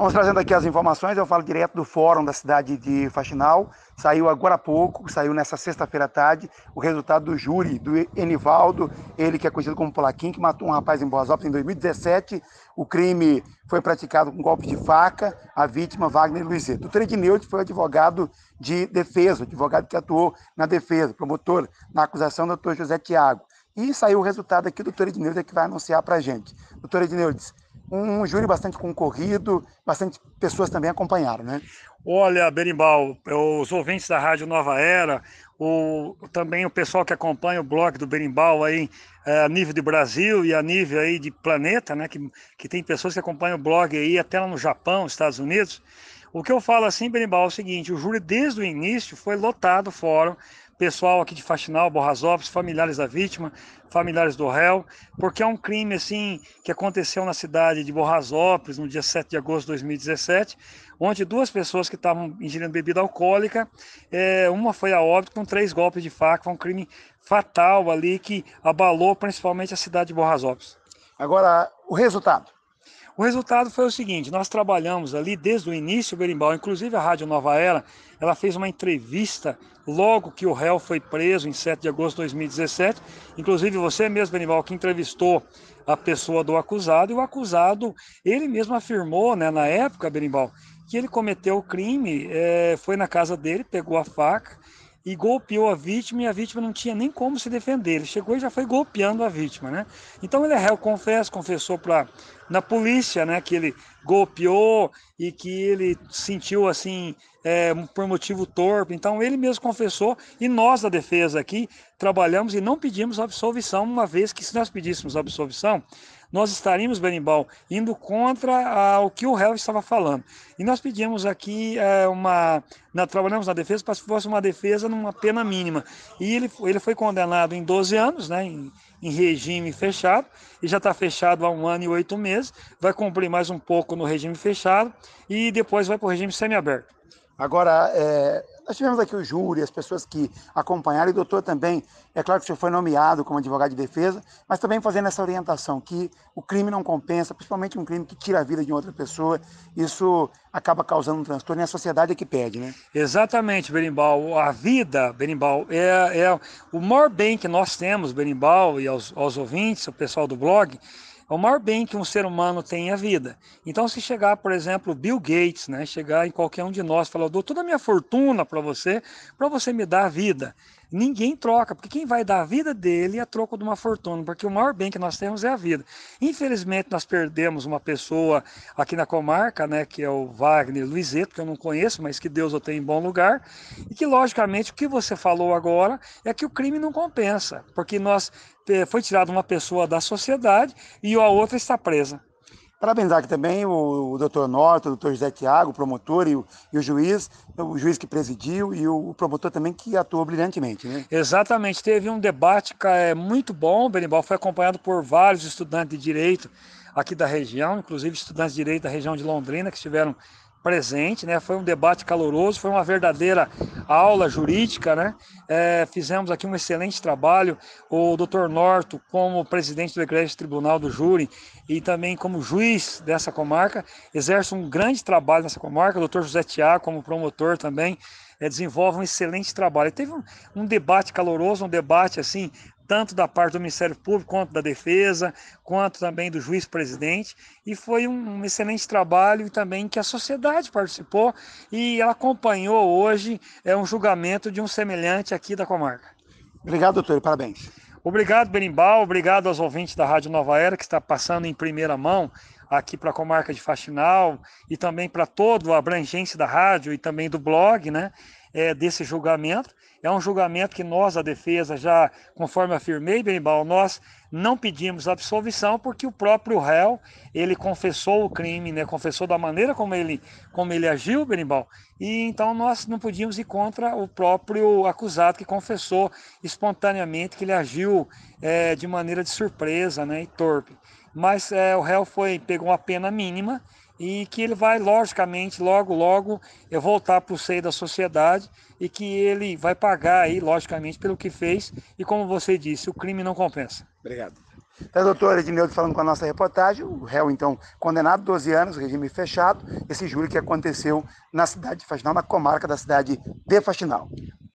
Vamos trazendo aqui as informações, eu falo direto do fórum da cidade de Faxinal. Saiu agora há pouco, saiu nessa sexta-feira à tarde, o resultado do júri do Enivaldo, ele que é conhecido como Polaquim, que matou um rapaz em Boas Altas em 2017. O crime foi praticado com golpe de faca, a vítima Wagner Luizeto. O Tredineude foi advogado de defesa, advogado que atuou na defesa, promotor na acusação do doutor José Tiago. E saiu o resultado aqui, do doutora Edneudes, é que vai anunciar para a gente. Doutor Edneudes, um júri bastante concorrido, bastante pessoas também acompanharam, né? Olha, Berimbau, os ouvintes da Rádio Nova Era, o, também o pessoal que acompanha o blog do Berimbau aí é, a nível de Brasil e a nível aí de planeta, né? Que, que tem pessoas que acompanham o blog aí até lá no Japão, Estados Unidos. O que eu falo assim, Berimbau, é o seguinte, o júri desde o início foi lotado fora, pessoal aqui de Faxinal, Borrasópolis, familiares da vítima, familiares do réu, porque é um crime assim que aconteceu na cidade de Borrasópolis no dia 7 de agosto de 2017, onde duas pessoas que estavam ingerindo bebida alcoólica, é, uma foi a óbito com três golpes de faca, foi um crime fatal ali que abalou principalmente a cidade de Borrasópolis. Agora, o resultado. O resultado foi o seguinte: nós trabalhamos ali desde o início o berimbau, inclusive a Rádio Nova Era, ela fez uma entrevista logo que o réu foi preso, em 7 de agosto de 2017. Inclusive, você mesmo, Berimbal, que entrevistou a pessoa do acusado, e o acusado, ele mesmo afirmou, né, na época, Berimbal, que ele cometeu o crime, é, foi na casa dele, pegou a faca e golpeou a vítima, e a vítima não tinha nem como se defender. Ele chegou e já foi golpeando a vítima, né? Então ele é réu, confesso, confessou para na polícia, né? Que ele golpeou e que ele sentiu assim é, por motivo torpe. Então ele mesmo confessou e nós da defesa aqui trabalhamos e não pedimos absolvição, uma vez que se nós pedíssemos absolvição, nós estaríamos, Berimbau, indo contra o que o réu estava falando. E nós pedimos aqui é, uma. Na, trabalhamos na defesa para se fosse uma defesa numa pena mínima. E ele, ele foi condenado em 12 anos, né? Em, em regime fechado, e já está fechado há um ano e oito meses, vai cumprir mais um pouco no regime fechado e depois vai para o regime semiaberto. Agora, é, nós tivemos aqui o júri, as pessoas que acompanharam, e o doutor também, é claro que o senhor foi nomeado como advogado de defesa, mas também fazendo essa orientação, que o crime não compensa, principalmente um crime que tira a vida de outra pessoa, isso acaba causando um transtorno e a sociedade é que pede, né? Exatamente, Berimbau. A vida, Berimbau, é, é o maior bem que nós temos, Berimbau, e aos, aos ouvintes, o pessoal do blog, é o maior bem que um ser humano tem é a vida. Então, se chegar, por exemplo, Bill Gates, né, chegar em qualquer um de nós e falar, eu dou toda a minha fortuna para você, para você me dar a vida. Ninguém troca, porque quem vai dar a vida dele é troco de uma fortuna, porque o maior bem que nós temos é a vida. Infelizmente, nós perdemos uma pessoa aqui na comarca, né, que é o Wagner Luizeto, que eu não conheço, mas que Deus o tem em bom lugar, e que, logicamente, o que você falou agora é que o crime não compensa, porque nós foi tirada uma pessoa da sociedade e a outra está presa. Parabenizar aqui também o, o doutor Norton, o doutor José Tiago, o promotor e o, e o, juiz, o juiz que presidiu e o, o, promotor também que atuou brilhantemente. Né? Exatamente, teve um debate é, muito bom, o Benimbal foi acompanhado por vários estudantes de direito aqui da região, inclusive estudantes de direito da região de Londrina, que estiveram presente, né? Foi um debate caloroso, foi uma verdadeira aula jurídica, né? É, fizemos aqui um excelente trabalho. O Dr. Norto, como presidente do Egresso Tribunal do Júri e também como juiz dessa comarca, exerce um grande trabalho nessa comarca. O Dr. José Tiago, como promotor também, é, desenvolve um excelente trabalho. teve um, um debate caloroso, um debate assim, tanto da parte do Ministério Público quanto da Defesa, quanto também do juiz-presidente, e foi um, excelente trabalho também que a sociedade participou e ela acompanhou hoje é, um julgamento de um semelhante aqui da comarca. Obrigado, doutor, e parabéns. Obrigado, Berimbau, obrigado aos ouvintes da Rádio Nova Era que está passando em primeira mão aqui para a comarca de Faxinal e também para toda a abrangência da rádio e também do blog, né, é, desse julgamento. É um julgamento que nós, a defesa, já, conforme afirmei, Benimbal, nós não pedimos absolvição porque o próprio réu, ele confessou o crime, né, confessou da maneira como ele, como ele agiu, Benimbal, e então nós não podíamos ir contra o próprio acusado que confessou espontaneamente que ele agiu é, de maneira de surpresa né, e torpe mas é, o réu foi pegou uma pena mínima e que ele vai, logicamente, logo, logo, voltar para o seio da sociedade e que ele vai pagar aí, logicamente, pelo que fez. E como você disse, o crime não compensa. Obrigado. Então, doutor Ednildo falando com a nossa reportagem, o réu, então, condenado 12 anos, regime fechado, esse júri que aconteceu na cidade de Faxinal, na comarca da cidade de Faxinal.